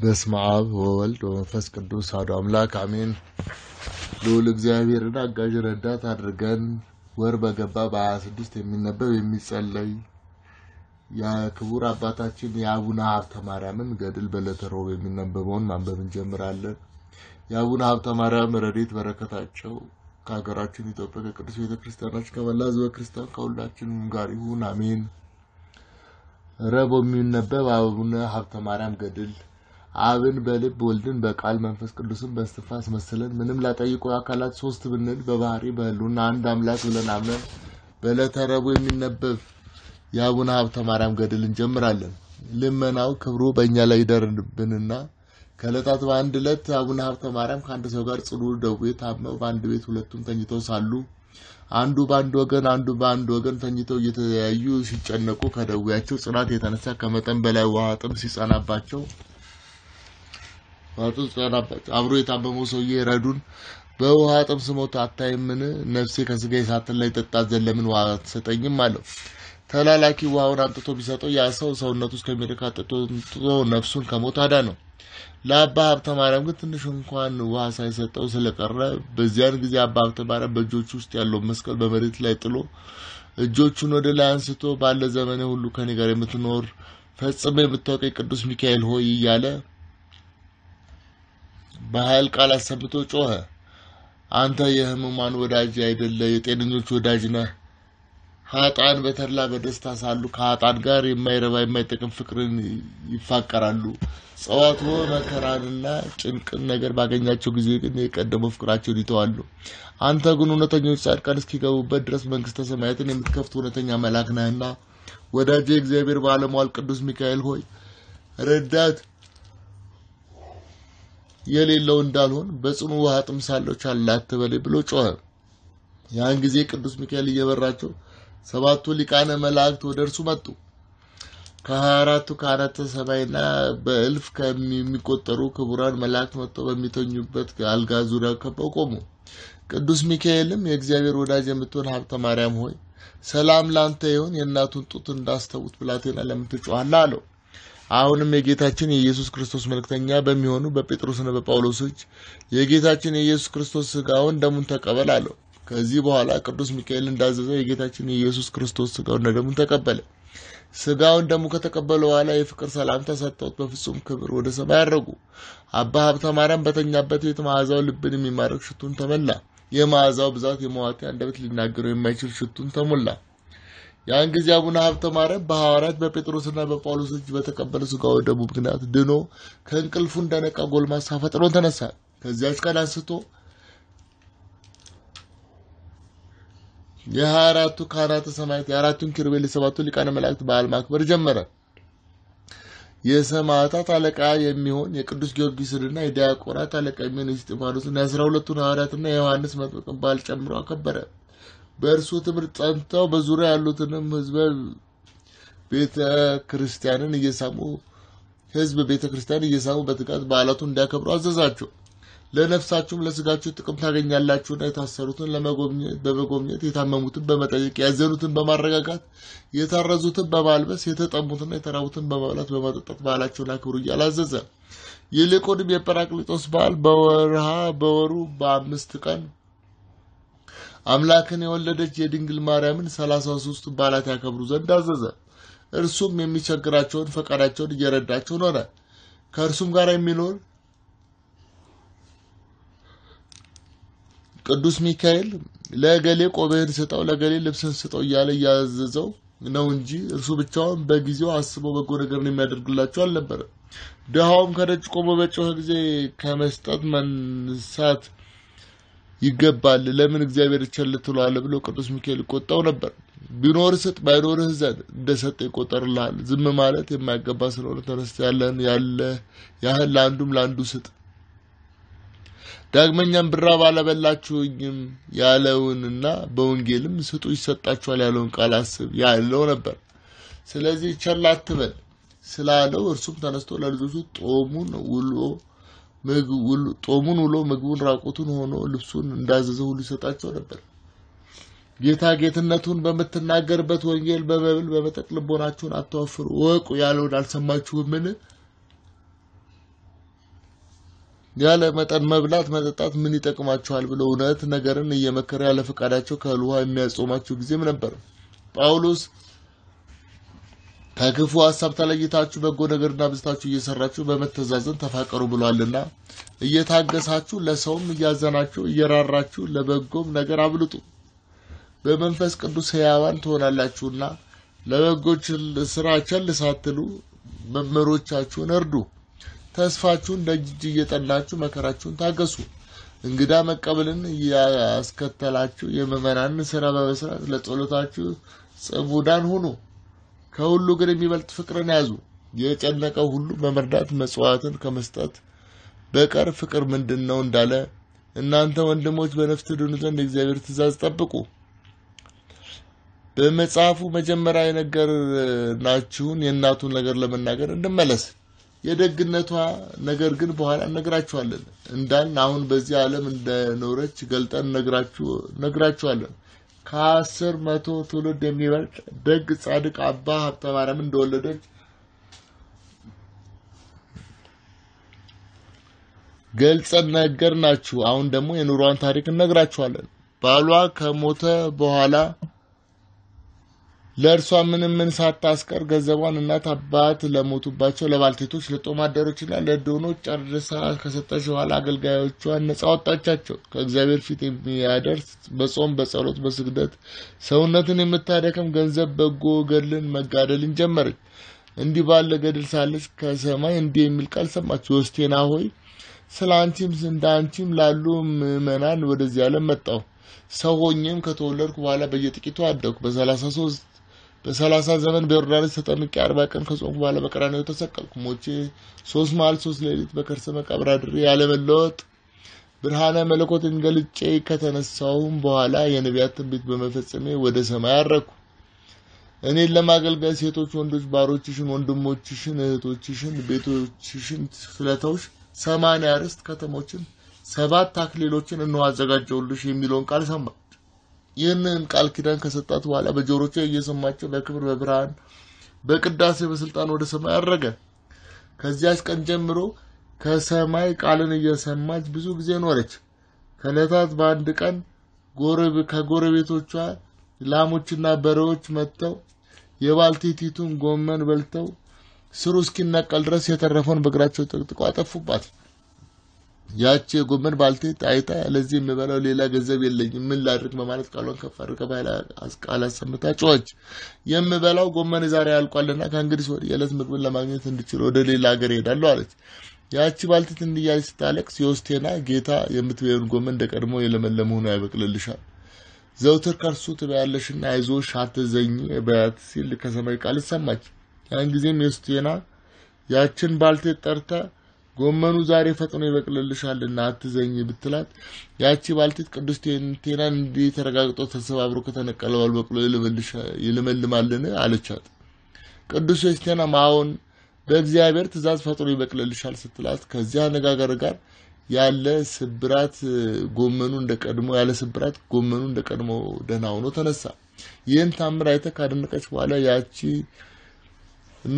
በስመ አብ ወወልድ ወመንፈስ ቅዱስ አሐዱ አምላክ አሜን። ልዑል እግዚአብሔርን አጋዥ ረዳት አድርገን ወር በገባ በ26 የሚነበብ የሚጸለይ የክቡር አባታችን የአቡነ ሀብተ ማርያምን ገድል በዕለተ ሮብ የሚነበበውን ማንበብ እንጀምራለን። የአቡነ ሀብተ ማርያም ረድኤት በረከታቸው ከሀገራችን ኢትዮጵያ ከቅዱስ ቤተ ክርስቲያናችን ከመላ ሕዝበ ክርስቲያን ከሁላችንም ጋር ይሁን አሜን። ረቡዕ የሚነበብ አቡነ ሀብተ ማርያም ገድል አብን በልብ ወልድን በቃል መንፈስ ቅዱስን በስትፋ አስመስለን ምንም ላጠይቁ አካላት ሶስት ብንል በባህሪ በህሉና አንድ አምላክ ብለን አምነን በዕለተ ረቡዕ የሚነበብ የአቡነ ሀብተ ማርያም ገድል እንጀምራለን። ልመናው ክብሩ በእኛ ላይ ይደርብንና ከዕለታት በአንድ ዕለት አቡነ ሀብተ ማርያም ከአንድ ሰው ጋር ጽኑ ደዌ ታመው በአንድ ቤት ሁለቱም ተኝተው ሳሉ አንዱ በአንድ ወገን አንዱ በአንድ ወገን ተኝተው እየተለያዩ ሲጨነቁ ከደዌያቸው ጽናት የተነሳ ከመጠን በላይ ውሃ ጥም ሲጸናባቸው አብሮ የታመመው ሰውዬ ረዱን በውሃ ጠምስሞት አታይምን? ነፍሴ ከስጋ የሳትን ላይ ጠጣ ዘለምን ውሃ አትሰጠኝም አለው። ተላላኪ ውሃውን አምጥቶ ቢሰጠው ያ ሰው ሰውነቱ እስከሚልክ አጥጥቶ ነፍሱን ከሞት አዳ ነው። ለአባ ሀብተ ማርያም ግን ትንሽ እንኳን ውሃ ሳይሰጠው ስለቀረ በዚያን ጊዜ አባ ሀብተ ማርያም በእጆቹ ውስጥ ያለውን መስቀል በመሬት ላይ ጥሎ እጆቹን ወደ ላይ አንስቶ ባለ ዘመኔ ሁሉ ከኔ ጋር የምትኖር ፈጽሞ የምታውቀኝ ቅዱስ ሚካኤል ሆይ እያለ በኃይል ቃል አሰምቶ ጮኸ፣ አንተ የሕሙማን ወዳጅ አይደለ የጤነኞች ወዳጅ ነህ። ሀጣን በተድላ በደስታ ሳሉ ከሀጣን ጋር የማይረባ የማይጠቅም ፍቅርን ይፋቀራሉ። ጸዋት መከራንና ጭንቅን ነገር ባገኛቸው ጊዜ ግን የቀደመው ፍቅራቸውን ይተዋሉ። አንተ ግን እውነተኞች ጻድቃን እስኪገቡበት ድረስ መንግስተ ሰማያትን የምትከፍት እውነተኛ መልአክ ነህና ወዳጄ እግዚአብሔር ባለሟል ቅዱስ ሚካኤል ሆይ ረዳት የሌለው እንዳልሆን በጽኑ ውሃ ጥምሳለሁ ቻል አትበል ብሎ ጮኸ። ያን ጊዜ ቅዱስ ሚካኤል እየመራቸው ሰባቱ ሊቃነ መላእክት ወደ እርሱ መጡ። ከሀያ አራቱ ካህናተ ሰማይና በእልፍ ከሚቆጠሩ ክቡራን መላእክት መጥተው በሚተኙበት አልጋ ዙሪያ ከበው ቆሙ። ቅዱስ ሚካኤልም የእግዚአብሔር ወዳጅ የምትሆን ሀብተ ማርያም ሆይ ሰላም ላንተ ይሁን፣ የእናቱን ጡት እንዳስተውት ብላቴና ለምን አለው። አሁንም የጌታችን የኢየሱስ ክርስቶስ መልእክተኛ በሚሆኑ በጴጥሮስና በጳውሎስ የጌታችን የኢየሱስ ክርስቶስ ስጋውን ደሙን ተቀበል አለው። ከዚህ በኋላ ቅዱስ ሚካኤል እንዳዘዘው የጌታችን የኢየሱስ ክርስቶስ ሥጋውና ደሙን ተቀበለ። ሥጋውን ደሙ ከተቀበለ በኋላ የፍቅር ሰላምታ ሰጥተውት በፍጹም ክብር ወደ ሰማይ አረጉ። አባ ሀብተ ማርያም በተኛበት ቤት መዓዛው ልብን የሚማርክ ሽቱን ተመላ። የመዓዛው ብዛት የመዋቲ አንደበት ሊናገረው የማይችል ሽቱን ተሞላ። ያን ጊዜ አቡነ ሀብተ ማርያም በሐዋርያት በጴጥሮስና በጳውሎስ እጅ በተቀበለ ሥጋ ወደሙ ምክንያት ድኖ ከእንቅልፉ እንደነቃ ጎልማሳ ፈጥኖ ተነሳ። ከዚያች ቀን አንስቶ የሀያ አራቱ ካህናተ ሰማያት የአራቱን ኪሩቤል የሰባቱ ሊቃነ መላእክት በዓል ማክበር ጀመረ። የሰማዕታት አለቃ የሚሆን የቅዱስ ጊዮርጊስንና የዲያቆናት አለቃ የሚሆን የእስጢፋኖስን የአስራ ሁለቱን ሐዋርያትና የዮሐንስ መጥምቅን በዓል ጨምሮ አከበረ። በእርሱ ትምህርት ጸንተው በዙሪያ ያሉትንም ህዝበ ቤተ ክርስቲያንን እየሳሙ ህዝብ ቤተ ክርስቲያን እየሳሙ በትጋት በዓላቱ እንዲያከብሩ አዘዛቸው። ለነፍሳችሁም ለስጋችሁ ጥቅም ታገኛላችሁና የታሰሩትን በመጎብኘት የታመሙትን በመጠየቅ ያዘኑትን በማረጋጋት የታረዙትን በማልበስ የተጠሙትና የተራቡትን በማብላት በማጠጣት በዓላቸውን አክብሩ እያለ አዘዘ። ይልቁንም የጰራቅሊጦስ በዓል በወርሃ በወሩ በአምስት ቀን አምላክን የወለደች የድንግል ማርያምን ሰላሳ ሶስት በዓላት ያከብሩ ዘንድ አዘዘ። እርሱም የሚቸግራቸውን ፈቃዳቸውን እየረዳቸው ኖረ። ከእርሱም ጋር የሚኖር ቅዱስ ሚካኤል ለገሌ ቆብህን ስጠው፣ ለገሌ ልብስን ስጠው እያለ እያዘዘው ነው እንጂ እርሱ ብቻውን በጊዜው አስበው በጎ ነገርን የሚያደርግላቸው አልነበረም። ድሃውም ከደጅ ቆሞ በጮኸ ጊዜ ከመስጠት መንሳት ይገባል። ለምን እግዚአብሔር ቸል ትለዋለህ ብሎ ቅዱስ ሚካኤል ይቆጣው ነበር። ቢኖር ስጥ፣ ባይኖርህ ዘንድ እንደሰጠ ይቆጠርልሃል። ዝም ማለት የማይገባ ስለሆነ ተነስተ ያለን ያለ ያህል ለአንዱም ለአንዱ ስጥ። ዳግመኛም ብራብ አላበላችሁኝም ያለውንና በወንጌልም ስጡ ይሰጣችኋል ያለውን ቃል አስብ ያለው ነበር። ስለዚህ ቸል አትበል ስላለው እርሱም ተነስቶ ለልጆቹ ጦሙን ውሎ ጦሙን ውሎ ምግቡን ራቁቱን ሆኖ ልብሱን እንዳዘዘ ሁሉ ይሰጣቸው ነበር። ጌታ ጌትነቱን በምትናገርበት ወንጌል በመብል በመጠጥ ልቦናችሁን አታወፍሩ ወቁ ያለውን አልሰማችሁምን? ያለ መጠን መብላት መጠጣት ምን ይጠቅማችኋል ብሎ እውነት ነገርን እየመከረ ያለ ፈቃዳቸው ከልዋ የሚያጾማቸው ጊዜም ነበር። ጳውሎስ ከክፉ ሀሳብ ተለይታችሁ በጎ ነገርና ብዝታችሁ እየሰራችሁ በመተዛዘን ተፋቀሩ ብሏልና እየታገሳችሁ ለሰውም እያዘናችሁ እየራራችሁ ለበጎም ነገር አብልጡ። በመንፈስ ቅዱስ ሕያዋን ትሆናላችሁና ለበጎ ስራ ቸል ሳትሉ መምህሮቻችሁን እርዱ። ተስፋችሁን ደጅጅ እየጠናችሁ መከራችሁን ታገሱ። እንግዳ መቀበልን ያስከተላችሁ የምእመናንን ስራ በመስራት ለጸሎታችሁ ጽሙዳን ሁኑ። ከሁሉ ግን የሚበልጥ ፍቅርን ያዙ። የጨነቀው ሁሉ በመርዳት መጽዋዕትን ከመስጠት በቀር ፍቅር ምንድን ነው እንዳለ እናንተ ወንድሞች በነፍስ ድኑ ዘንድ እግዚአብሔር ትእዛዝ ጠብቁ። በመጽሐፉ መጀመሪያ የነገርናችሁን የእናቱን ነገር ለመናገር እንመለስ። የደግነቷ ነገር ግን በኋላ እነግራችኋለን እንዳልን አሁን በዚህ ዓለም እንደኖረች ገልጠን ነግራችኋለን። ከአስር መቶ ትውልድ የሚበልጥ ደግ ጻድቅ አባ ሀብተ ማርያም እንደወለደች ገልጸን ነገር ናችሁ። አሁን ደግሞ የኑሯን ታሪክ እነግራችኋለን። ባሏ ከሞተ በኋላ ለእርሷ ምንም ምን ሳታስቀር ገንዘቧን እናት አባት ለሞቱባቸው ለባልቴቶች፣ ለጦማደሮችና ለዶኖች ጨርሳ ከሰጠች በኋላ አገልጋዮቿን ነጻ ወጣቻቸው። ከእግዚአብሔር ፊት የሚያደርስ በጾም በጸሎት በስግደት ሰውነትን የምታደክም ገንዘብ በጎ ገድልን መጋደልን ጀመረች። እንዲህ ባለ ገድል ሳለች ከሰማይ እንዲህ የሚል ቃል ሰማች። ዮስቴና ሆይ ስለ አንቺም እንደ አንቺም ላሉ ምእመናን ወደዚህ ዓለም መጣሁ። ሰው ሆኜም ከተወለድኩ በኋላ በየጥቂቱ አደግኩ። በሰላሳ ሶስት በሰላሳ ዘመን በዮርዳኖስ ተጠምቄ አርባ ቀን ከጾምኩ በኋላ በቀራንዮ ተሰቀልኩ። ሞቼ ሶስት መዓል ሶስት ሌሊት በከርሰ መቃብር አድሬ ያለመለወጥ ብርሃነ መለኮትን ገልጬ ከተነሳሁም በኋላ የነቢያት ትንቢት በመፈጸሜ ወደ ሰማይ አረኩ። እኔን ለማገልገል ሴቶች፣ ወንዶች ባሮችሽን፣ ወንድሞችሽን፣ እህቶችሽን፣ ቤቶችሽን ስለተውሽ ሰማንያ ርስት ከተሞችን ሰባት አክሊሎችን እንሆ አዘጋጀሁልሽ የሚለውን ቃል ሰማ። ይህንን ቃል ኪዳን ከሰጣት በኋላ በጆሮቿ እየሰማቸው በክብር በብርሃን በቅዳሴ በስልጣን ወደ ሰማይ አረገ። ከዚያች ቀን ጀምሮ ከሰማይ ቃልን እየሰማች ብዙ ጊዜ ኖረች። ከዕለታት በአንድ ቀን ከጎረቤቶቿ ላሞችና በሬዎች መጥተው የባልቴቲቱን ጎመን በልተው ስሩ እስኪነቀል ድረስ የተረፈውን በእግራቸው ጠቅጥቆ አጠፉባት። ያቺ የጎመን ባልቴ አይታ ለዚህ የምበላው ሌላ ገንዘብ የለኝም ምን ላድርግ በማለት ቃሏን ከፍ አድርጋ ቃል አሰምታ ጮኸች። የምበላው ጎመን ዛሬ ያልቋልና ከእንግዲህ ወዲህ የዕለት ምግብን ለማግኘት እንድችል ወደ ሌላ ሀገር እሄዳለሁ አለች። ያቺ ባልቴት እንድያይ ስታለቅስ ዮስቴና ጌታ የምትበይውን ጎመን እንደ ቀድሞ የለመለመ ሆኖ ያበቅልልሻል፣ ዘውትር ከእርሱ ትበያለሽና አይዞሽ አትዘኝ በያት ሲል ከሰማይ ቃል ሰማች። ያን ጊዜም ዮስቴና ያችን ባልቴት ጠርታ ጎመኑ ዛሬ ፈጥኖ ይበቅልልሻልና አትዘኝ ብትላት ያቺ ባልቲት ቅዱስ ቴና እንዲህ ተረጋግጦ ተሰባብሮ ከተነቀለው አልበቅሎ ይልመልማልን አለቻት። ቅዱስ ቴና ማውን በእግዚአብሔር ትእዛዝ ፈጥኖ ይበቅልልሻል ስትላት ከዚያ አነጋገር ጋር ያለ ስብራት ጎመኑ እንደ ቀድሞ ያለ ስብራት ጎመኑ እንደ ቀድሞ ደህና ሆኖ ተነሳ። ይህን ታምር አይተ ካደነቀች በኋላ ያቺ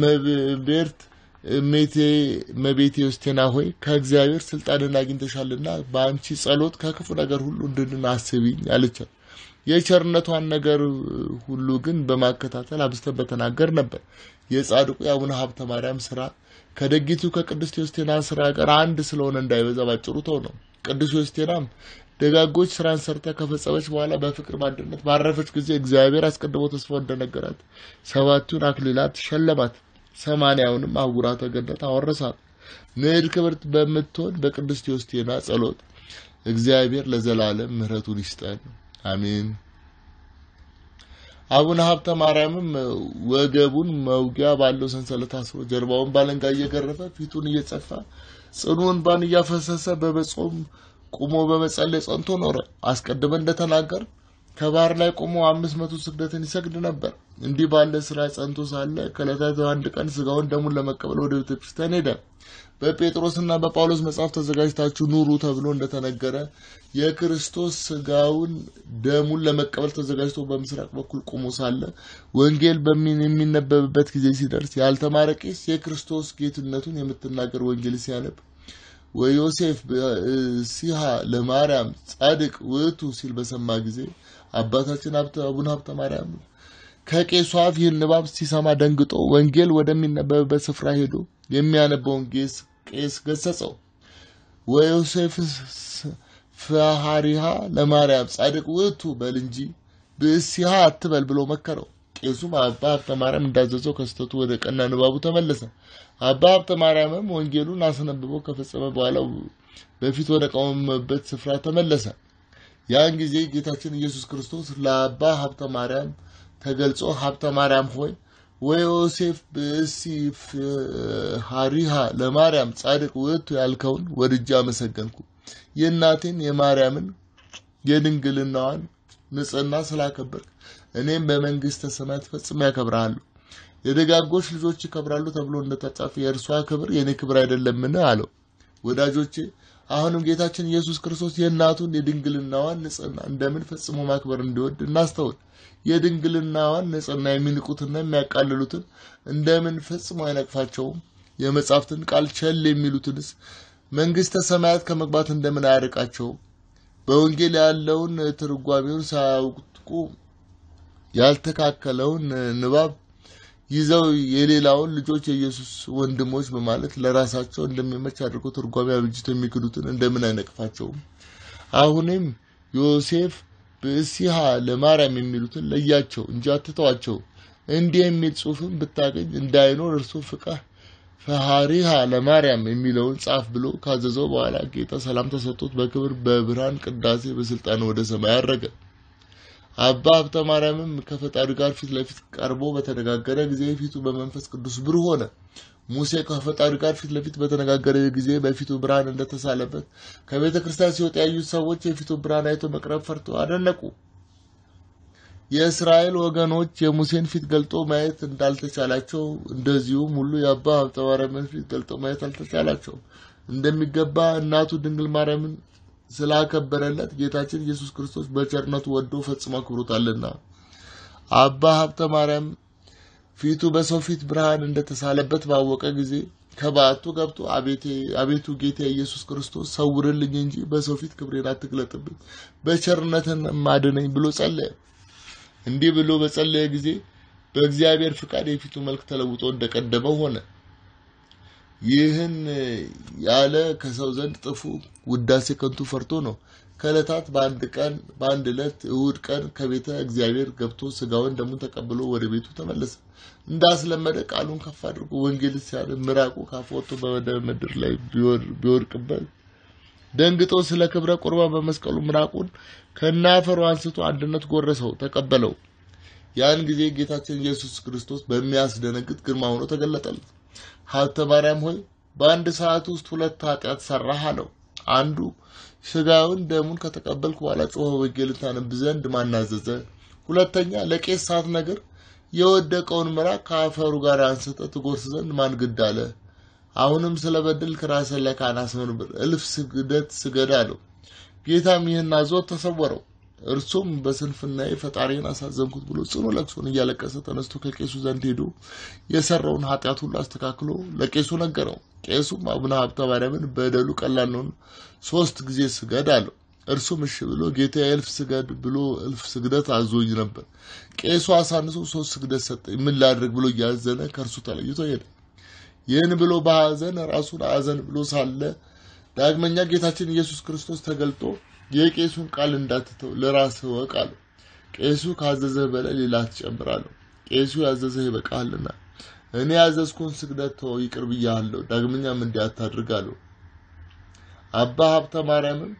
መብርት እሜቴ መቤቴ ውስቴና ሆይ ከእግዚአብሔር ስልጣንን አግኝተሻልና በአንቺ ጸሎት ከክፉ ነገር ሁሉ እንድንን አስቢኝ አለቻት። የቸርነቷን ነገር ሁሉ ግን በማከታተል አብዝተን በተናገር ነበር። የጻድቁ የአቡነ ሀብተ ማርያም ስራ ከደጊቱ ከቅዱስ ዮስቴና ስራ ጋር አንድ ስለሆነ እንዳይበዛ ባጭሩ ተው ነው። ቅዱስ ቴዎስቴናም ደጋጎች ስራን ሰርታ ከፈጸመች በኋላ በፍቅር በአንድነት ባረፈች ጊዜ እግዚአብሔር አስቀድሞ ተስፋ እንደነገራት ሰባቱን አክሊላት ሸለማት። ሰማንያውንም አህጉራተ ገነት አወረሳት። ንድ ክብርት በምትሆን በቅድስት ዮስቴና ጸሎት እግዚአብሔር ለዘላለም ምሕረቱን ይስጠን፣ አሜን። አቡነ ሀብተ ማርያምም ወገቡን መውጊያ ባለው ሰንሰለት አስሮ ጀርባውን ባለንጋ እየገረፈ ፊቱን እየጸፋ ጽኑ እንባን እያፈሰሰ በመጾም ቁሞ በመጸለይ ጸንቶ ኖረ። አስቀድመን እንደተናገር ከባህር ላይ ቆሞ አምስት መቶ ስግደትን ይሰግድ ነበር። እንዲህ ባለ ስራ ጸንቶ ሳለ ከዕለታት አንድ ቀን ስጋውን ደሙን ለመቀበል ወደ ቤተ ክርስቲያን ሄደ። በጴጥሮስና በጳውሎስ መጽሐፍ ተዘጋጅታችሁ ኑሩ ተብሎ እንደተነገረ የክርስቶስ ስጋውን ደሙን ለመቀበል ተዘጋጅቶ በምስራቅ በኩል ቆሞ ሳለ ወንጌል የሚነበብበት ጊዜ ሲደርስ ያልተማረ ቄስ የክርስቶስ ጌትነቱን የምትናገር ወንጌል ሲያነብ ወዮሴፍ ሲሃ ለማርያም ጻድቅ ውእቱ ሲል በሰማ ጊዜ አባታችን አቡነ ሀብተ ማርያም ከቄሱ አፍ ይህን ንባብ ሲሰማ ደንግጦ ወንጌል ወደሚነበብበት ስፍራ ሄዶ የሚያነበውን ቄስ ገሰጸው። ወዮሴፍ ፈሃሪሃ ለማርያም ጻድቅ ውእቱ በል እንጂ ብእሲሃ አትበል ብሎ መከረው። ቄሱም አባ ሀብተ ማርያም እንዳዘዘው ከስተቱ ወደ ቀና ንባቡ ተመለሰ። አባ ሀብተ ማርያምም ወንጌሉን አስነብቦ ከፈጸመ በኋላ በፊት ወደ ቆመበት ስፍራ ተመለሰ። ያን ጊዜ ጌታችን ኢየሱስ ክርስቶስ ለአባ ሀብተ ማርያም ተገልጾ ሀብተ ማርያም ሆይ ወዮሴፍ ብእሲ ሀሪሃ ለማርያም ጻድቅ ውእቱ ያልከውን ወድጃ አመሰገንኩ። የእናቴን የማርያምን የድንግልናዋን ንጽህና ስላከበርክ እኔም በመንግስት ሰማያት ፈጽሜ ያከብርሃለሁ። የደጋጎች ልጆች ይከብራሉ ተብሎ እንደተጻፈ የእርሷ ክብር የእኔ ክብር አይደለምን? አለው። ወዳጆቼ አሁንም ጌታችን ኢየሱስ ክርስቶስ የእናቱን የድንግልናዋን ንጽህና እንደምን ፈጽሞ ማክበር እንዲወድ እናስተውል። የድንግልናዋን ንጽህና የሚንቁትና የሚያቃልሉትን እንደምን ፈጽሞ አይነቅፋቸውም? የመጻሕፍትን ቃል ቸል የሚሉትንስ መንግሥተ ሰማያት ከመግባት እንደምን አያርቃቸውም? በወንጌል ያለውን ትርጓሜውን ሳያውቁ ያልተካከለውን ንባብ ይዘው የሌላውን ልጆች የኢየሱስ ወንድሞች በማለት ለራሳቸው እንደሚመች አድርገው ትርጓሜ አብጅተው የሚክዱትን እንደምን አይነቅፋቸውም? አሁንም ዮሴፍ ብእሲሃ ለማርያም የሚሉትን ለያቸው እንጂ አትተዋቸው። እንዲህ የሚል ጽሑፍም ብታገኝ እንዳይኖር እርሱ ፍቃህ ፈሃሪሃ ለማርያም የሚለውን ጻፍ ብሎ ካዘዘው በኋላ ጌታ ሰላም ተሰጥቶት በክብር በብርሃን ቅዳሴ በስልጣን ወደ ሰማይ አረገ። አባ ሀብተ ማርያምም ከፈጣሪ ጋር ፊት ለፊት ቀርቦ በተነጋገረ ጊዜ ፊቱ በመንፈስ ቅዱስ ብሩህ ሆነ። ሙሴ ከፈጣሪ ጋር ፊት ለፊት በተነጋገረ ጊዜ በፊቱ ብርሃን እንደተሳለበት ከቤተ ክርስቲያን ሲወጣ ያዩት ሰዎች የፊቱ ብርሃን አይቶ መቅረብ ፈርቶ አደነቁ። የእስራኤል ወገኖች የሙሴን ፊት ገልጦ ማየት እንዳልተቻላቸው እንደዚሁም ሁሉ የአባ ሀብተ ማርያምን ፊት ገልጦ ማየት አልተቻላቸውም። እንደሚገባ እናቱ ድንግል ማርያምን ስላከበረለት ጌታችን ኢየሱስ ክርስቶስ በቸርነቱ ወዶ ፈጽሞ አክብሮታልና። አባ ሀብተ ማርያም ፊቱ በሰው ፊት ብርሃን እንደተሳለበት ባወቀ ጊዜ ከበዓቱ ገብቶ አቤቱ ጌታ ኢየሱስ ክርስቶስ ሰውርልኝ እንጂ በሰው ፊት ክብሬን አትግለጥብኝ፣ በቸርነትን ማድነኝ ብሎ ጸለየ። እንዲህ ብሎ በጸለየ ጊዜ በእግዚአብሔር ፍቃድ የፊቱ መልክ ተለውጦ እንደቀደመው ሆነ። ይህን ያለ ከሰው ዘንድ ጥፉ ውዳሴ ከንቱ ፈርቶ ነው። ከእለታት በአንድ ቀን በአንድ ዕለት እሑድ ቀን ከቤተ እግዚአብሔር ገብቶ ስጋውን ደሙን ተቀብሎ ወደ ቤቱ ተመለሰ። እንዳስለመደ ቃሉን ከፍ አድርጎ ወንጌል ሲያደርግ ምራቁ ካፉ ወጥቶ ምድር ላይ ቢወድቅበት ደንግጦ ስለ ክብረ ቁርባን በመስቀሉ ምራቁን ከናፈሩ አንስቶ አንድነት ጎረሰው፣ ተቀበለው። ያን ጊዜ ጌታችን ኢየሱስ ክርስቶስ በሚያስደነግጥ ግርማ ሆኖ ተገለጠለት። ሀብተ ማርያም ሆይ በአንድ ሰዓት ውስጥ ሁለት ኃጢአት ሰራህ አለው። አንዱ ስጋውን ደሙን ከተቀበልኩ በኋላ ጮኸ ወንጌልን ታነብ ዘንድ ማናዘዘ። ሁለተኛ ለቄስ ሰዓት ነገር የወደቀውን ምራቅ ከአፈሩ ጋር አንስተ ትጎርስ ዘንድ ማንግድ አለ። አሁንም ስለ በድል ከራስህ ለካህን አስመርምር፣ እልፍ ስግደት ስገድ አለው። ጌታም ይህን አዞት ተሰወረው። እርሱም በስንፍናዬ ፈጣሪን አሳዘንኩት ብሎ ጽኑ ለቅሶን እያለቀሰ ተነስቶ ከቄሱ ዘንድ ሄዶ የሰራውን ኃጢአት ሁሉ አስተካክሎ ለቄሱ ነገረው። ቄሱም አቡነ ሀብተ ማርያምን በደሉ ቀላል ነውን? ሶስት ጊዜ ስገድ አለው። እርሱም እሺ ብሎ ጌታ እልፍ ስገድ ብሎ እልፍ ስግደት አዞኝ ነበር። ቄሱ አሳንሶ ሶስት ስግደት ሰጠኝ፣ ምን ላድርግ ብሎ እያዘነ ከእርሱ ተለይቶ ሄደ። ይህን ብሎ በሐዘን ራሱን አዘን ብሎ ሳለ ዳግመኛ ጌታችን ኢየሱስ ክርስቶስ ተገልጦ የቄሱን ቃል እንዳትተው ለራስህ ወቅ አለው። ቄሱ ካዘዘህ በላይ ሌላ ትጨምራለሁ። ቄሱ ያዘዘህ ይበቃልና እኔ ያዘዝኩን ስግደት ተወው፣ ይቅር ብያለሁ፣ ዳግመኛም እንዲህ አለው። አባ ሀብተ ማርያምም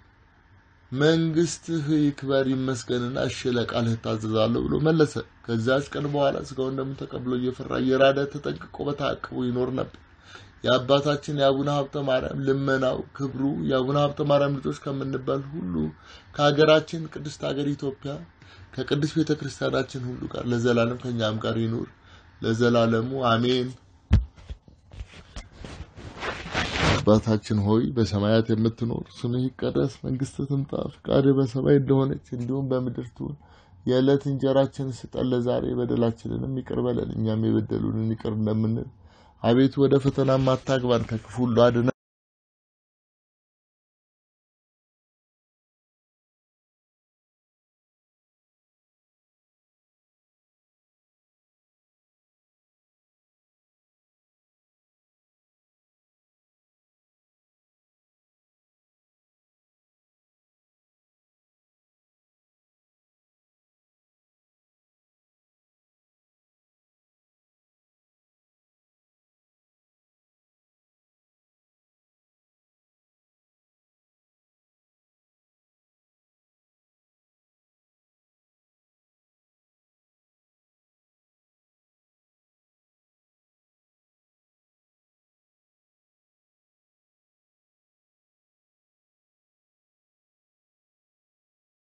መንግስትህ ይክበር ይመስገንና እሺ ለቃልህ እታዘዛለሁ ብሎ መለሰ። ከዚያች ቀን በኋላ ስጋውን ደግሞ ተቀብሎ እየፈራ እየራደ ተጠንቅቆ በታቅቦ ይኖር ነበር። የአባታችን የአቡነ ሀብተ ማርያም ልመናው ክብሩ የአቡነ ሀብተ ማርያም ልጆች ከምንባል ሁሉ ከሀገራችን ቅድስት ሀገር ኢትዮጵያ ከቅድስት ቤተ ክርስቲያናችን ሁሉ ጋር ለዘላለም ከእኛም ጋር ይኑር ለዘላለሙ አሜን። አባታችን ሆይ በሰማያት የምትኖር ስምህ ይቀደስ፣ መንግስት ትምጣ፣ ፍቃድህ በሰማይ እንደሆነች እንዲሁም በምድር ትሁን። የዕለት እንጀራችን ስጠን ለዛሬ፣ በደላችንንም ይቅር በለን እኛም የበደሉንን ይቅር እንደምንል አቤቱ ወደ ፈተናም አታግባን ከክፉ ሁሉ አድነን።